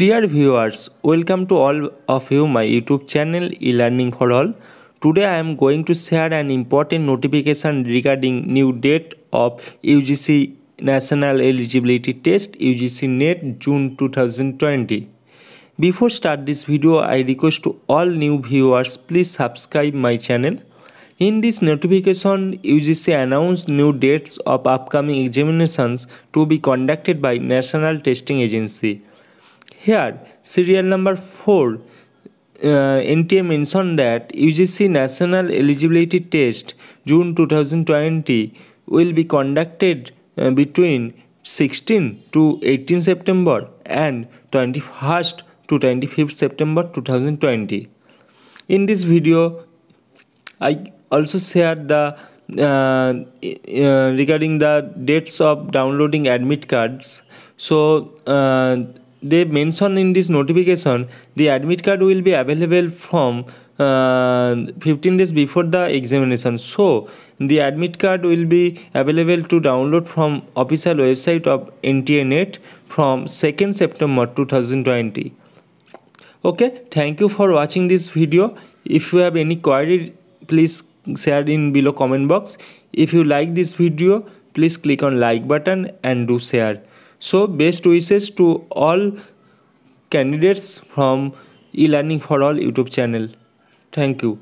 Dear viewers, welcome to all of you my YouTube channel e-learning for all. Today I am going to share an important notification regarding new date of UGC National Eligibility Test UGC NET June 2020. Before start this video, I request to all new viewers please subscribe my channel. In this notification, UGC announced new dates of upcoming examinations to be conducted by National Testing Agency. Here, serial number 4 uh, NTA mentioned that UGC National Eligibility Test June 2020 will be conducted uh, between 16 to 18 September and 21st to 25th September 2020. In this video, I also shared the uh, uh, regarding the dates of downloading admit cards. So uh, they mention in this notification the admit card will be available from uh, 15 days before the examination so the admit card will be available to download from official website of ntnet from 2nd september 2020 okay thank you for watching this video if you have any query please share in below comment box if you like this video please click on like button and do share so best wishes to all candidates from eLearning for All YouTube channel. Thank you.